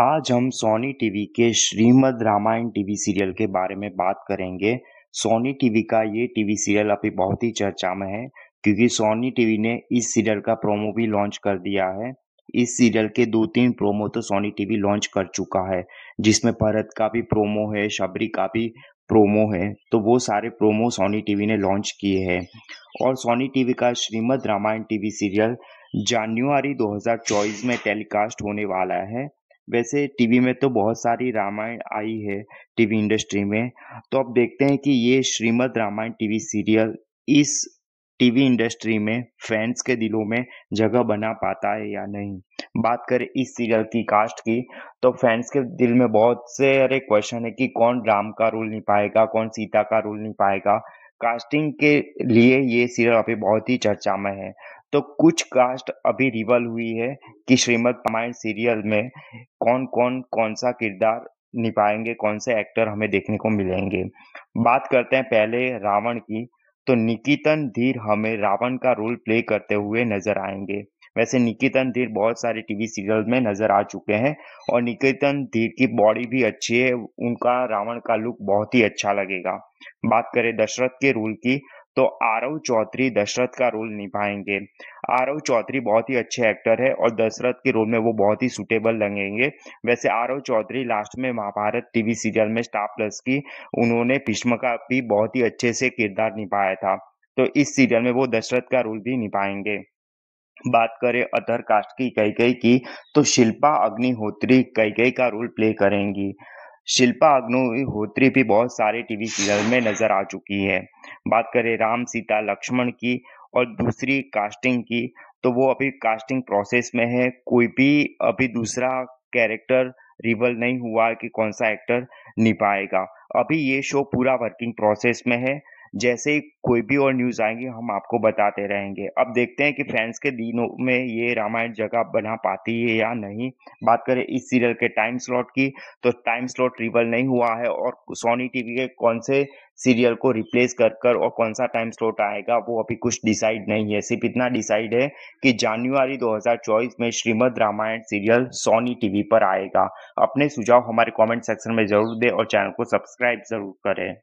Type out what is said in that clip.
आज हम Sony TV के श्रीमद रामायण टीवी सीरियल के बारे में बात करेंगे सोनी टीवी का ये टीवी सीरियल अभी बहुत ही चर्चा में है क्योंकि सोनी टीवी ने इस सीरियल का प्रोमो भी लॉन्च कर दिया है इस सीरियल के दो तीन प्रोमो तो सोनी टीवी लॉन्च कर चुका है जिसमें भरत का भी प्रोमो है शबरी का भी प्रोमो है तो वो सारे प्रोमो सोनी टीवी ने लॉन्च किए हैं और सोनी टीवी का श्रीमद रामायण टीवी सीरियल जनवरी 2024 में टेलीकास्ट होने वाला है वैसे टीवी में तो बहुत सारी रामायण आई है टीवी इंडस्ट्री में तो आप देखते हैं कि ये श्रीमद रामायण टीवी सीरियल इस टीवी इंडस्ट्री में फैंस के दिलों में जगह बना पाता है या नहीं बात करें इस सीरियल की कास्ट की तो फैंस के दिल में बहुत से अरे क्वेश्चन है कि कौन राम का रोल निभाएगा कौन सीता का रोल निभाएगा कास्टिंग के लिए ये सीरियल अभी बहुत ही चर्चा में है तो कुछ कास्ट अभी रिवल हुई है कि श्रीमद रामायण सीरियल में कौन कौन कौन सा किरदार निभाएंगे कौन से एक्टर हमें देखने को मिलेंगे बात करते हैं पहले रावण की तो निकितन धीर हमें रावण का रोल प्ले करते हुए नजर आएंगे वैसे निकितन धीर बहुत सारे टीवी सीरियल में नजर आ चुके हैं और निकितन धीर की बॉडी भी अच्छी है उनका रावण का लुक बहुत ही अच्छा लगेगा बात करें दशरथ के रोल की तो आरव चौधरी दशरथ का रोल निभाएंगे आरव चौधरी बहुत ही अच्छे एक्टर है और दशरथ के रोल में वो बहुत ही सुटेबल लगेंगे वैसे आरव चौधरी लास्ट में महाभारत टीवी सीरियल में स्टार प्लस की उन्होंने भीष्म का भी बहुत ही अच्छे से किरदार निभाया था तो इस सीरियल में वो दशरथ का रोल भी निभाएंगे बात करें अदर कास्ट की कई कई की तो शिल्पा अग्निहोत्री कई कई का रोल प्ले करेंगी शिल्पा अग्निहोत्री भी बहुत सारे टीवी सीरियल में नजर आ चुकी है बात करें राम सीता लक्ष्मण की और दूसरी कास्टिंग की तो वो अभी कास्टिंग प्रोसेस में है कोई भी अभी दूसरा कैरेक्टर रिवल नहीं हुआ कि कौन सा एक्टर निभाएगा अभी ये शो पूरा वर्किंग प्रोसेस में है जैसे ही कोई भी और न्यूज आएंगी हम आपको बताते रहेंगे अब देखते हैं कि फैंस के दिनों में ये रामायण जगह बना पाती है या नहीं बात करें इस सीरियल के टाइम स्लॉट की तो टाइम स्लॉट रिवल नहीं हुआ है और सोनी टीवी के कौन से सीरियल को रिप्लेस कर कर और कौन सा टाइम स्लॉट आएगा वो अभी कुछ डिसाइड नहीं है सिर्फ इतना डिसाइड है कि जनवरी 2024 में Shrimad Ramayan serial Sony TV पर आएगा अपने सुझाव हमारे कमेंट सेक्शन में जरूर दें और चैनल को सब्सक्राइब जरूर करें